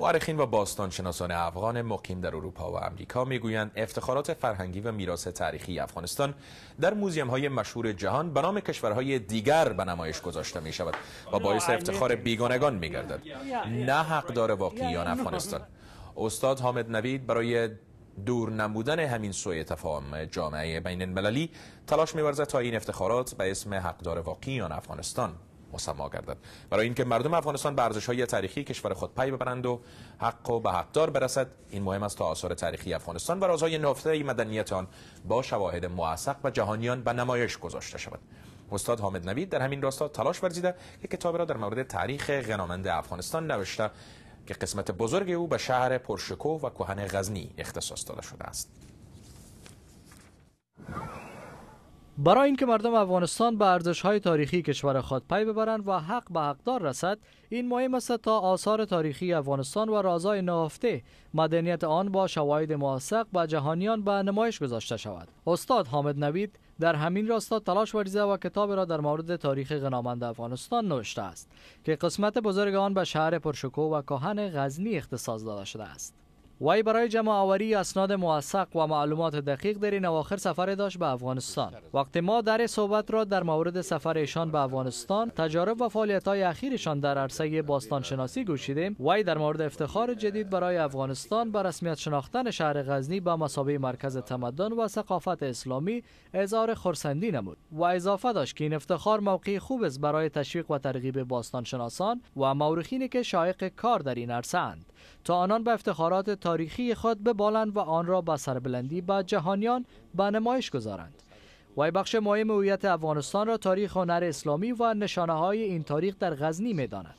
مورخین و باستانشناسان افغان مقیم در اروپا و امریکا میگویند افتخارات فرهنگی و میراث تاریخی افغانستان در موزیم های مشهور جهان به نام کشورهای دیگر به نمایش گذاشته می شود و باعث افتخار بیگانگان می گردد نه حقدار واقعیان افغانستان استاد حامد نوید برای دور نمودن همین سوی تفاهم جامعه بین المللی تلاش می‌ورزد تا این افتخارات به اسم حقدار واقعیان افغانستان مسما گردد برای اینکه مردم افغانستان به ارزش‌های تاریخی کشور خود پی ببرند و حق و به حقدار برسد این مهم است تا آثار تاریخی افغانستان و رازهای نفته مدنیت آن با شواهد موثق و جهانیان به نمایش گذاشته شود استاد حامد نوید در همین راستا تلاش ورزیده که کتاب را در مورد تاریخ غنامند افغانستان نوشته که قسمت بزرگ او به شهر پرشکوه و کهن غزنی اختصاص داده شده است. برای اینکه مردم افغانستان به ارزش های تاریخی کشور خود پی ببرند و حق به حقدار رسد این مهم است تا آثار تاریخی افغانستان و رازای نهفته مدنیت آن با شواهد موثق به جهانیان به نمایش گذاشته شود استاد حامد نوید در همین راستا تلاش ورزیده و کتاب را در مورد تاریخ غنامند افغانستان نوشته است که قسمت بزرگ آن به شهر پرشکوه و کاهن غزنی اختصاص داده شده است وی برای جمع آوری اسناد موثق و معلومات دقیق در این اواخر سفر داشت به افغانستان وقتی ما در صحبت را در مورد سفر ایشان به افغانستان تجارب و فعالیت های اخیرشان در عرصه باستانشناسی گوشیدیم وی در مورد افتخار جدید برای افغانستان بر رسمیت شناختن شهر غزنی به مسابقه مرکز تمدن و ثقافت اسلامی اظهار خرسندی نمود و اضافه داشت که این افتخار موقع خوب است برای تشویق و ترغیب باستانشناسان و مورخینی که شایق کار در این عرصه اند تا آنان به افتخارات تاریخی خود ببالند و آن را به سربلندی به جهانیان به نمایش گذارند وی بخش مهم هویت افغانستان را تاریخ هنر اسلامی و نشانه های این تاریخ در غزنی می داند.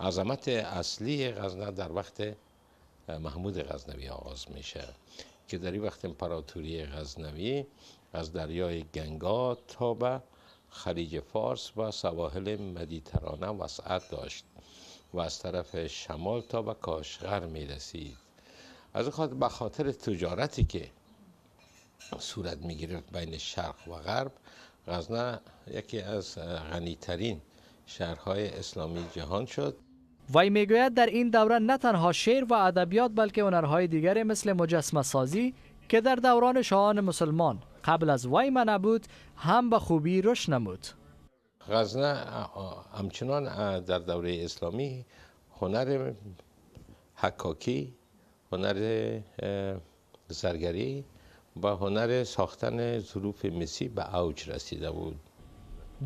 عظمت اصلی غزنه در وقت محمود غزنوی آغاز میشه که در این وقت امپراتوری غزنوی از دریای گنگا تا به خلیج فارس و سواحل مدیترانه وسعت داشت و از طرف شمال تا به کاشغر می رسید از خاطر به خاطر تجارتی که صورت می گرفت بین شرق و غرب غزنه یکی از غنیترین شهرهای اسلامی جهان شد وی میگوید در این دوره نه تنها شعر و ادبیات بلکه هنرهای دیگری مثل مجسمه سازی که در دوران شاهان مسلمان قبل از وی منع بود هم به خوبی رشد نمود غزنه همچنان در دوره اسلامی هنر حکاکی هنر زرگری و هنر ساختن ظروف مسی به اوج رسیده بود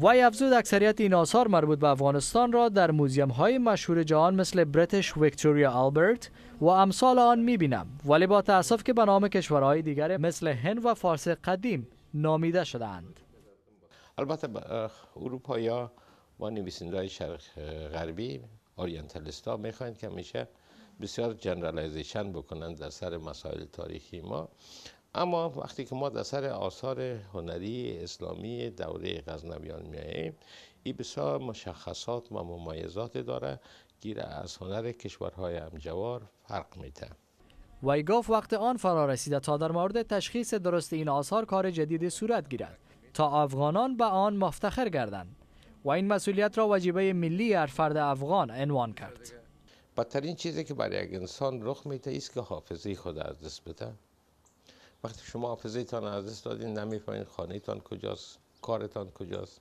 وی افزود اکثریت این آثار مربوط به افغانستان را در موزیم های مشهور جهان مثل بریتش ویکتوریا آلبرت و امثال آن میبینم. ولی با تاسف که به نام کشورهای دیگر مثل هند و فارس قدیم نامیده شدند. البته اروپایی ها با نویسنده های شرق غربی اورینتالیست ها میخواین که میشه بسیار جنرالیزیشن بکنن در سر مسائل تاریخی ما اما وقتی که ما در سر آثار هنری اسلامی دوره غزنویان میاییم این بسیار مشخصات و ممایزات داره گیر از هنر کشورهای همجوار فرق میده وی وقت آن فرا رسیده تا در مورد تشخیص درست این آثار کار جدید صورت گیرد تا افغانان به آن مفتخر گردند و این مسئولیت را وجیبه ملی هر فرد افغان عنوان کرد بدترین چیزی که برای یک انسان رخ میده است که حافظه خود از دست بده وقتی شما حافظه تان از دست دادین نمیفهمین خانه تان کجاست کارتان کجاست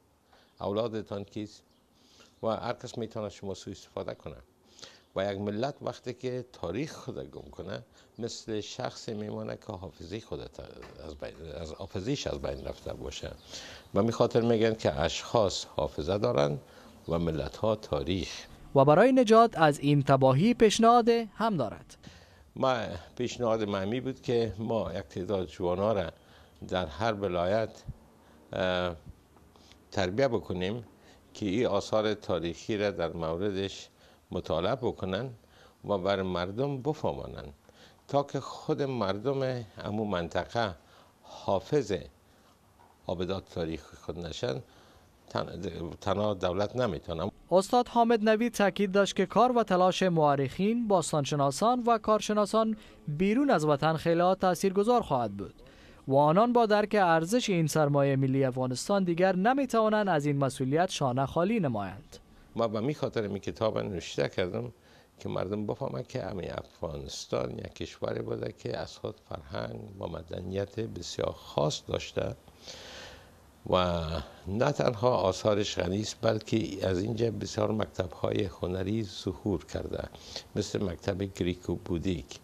اولادتان کیست و هر کس میتونه شما سوء استفاده کنه و یک ملت وقتی که تاریخ خود گم کنه مثل شخصی میمانه که حافظی خود از, بین، از حافظیش از بین رفته باشه و میخاطر خاطر میگن که اشخاص حافظه دارن و ملت ها تاریخ و برای نجات از این تباهی پیشنهاد هم دارد ما پیشنهاد معمی بود که ما یک تعداد جوانا را در هر ولایت تربیه بکنیم که این آثار تاریخی را در موردش مطالب بکنن و بر مردم بفهمانند تا که خود مردم امو منطقه حافظ آبدات تاریخ خود نشن تنها دولت نمیتونم استاد حامد نوید تاکید داشت که کار و تلاش مورخین، باستانشناسان و کارشناسان بیرون از وطن خیلی گذار خواهد بود و آنان با درک ارزش این سرمایه ملی افغانستان دیگر نمیتوانند از این مسئولیت شانه خالی نمایند. ما به می خاطر می کتاب نوشته کردم که مردم بفهمند که امی افغانستان یک کشوری بوده که از خود فرهنگ و مدنیت بسیار خاص داشته و نه تنها آثارش غنی است بلکه از اینجا بسیار مکتب های هنری ظهور کرده مثل مکتب گریکو بودیک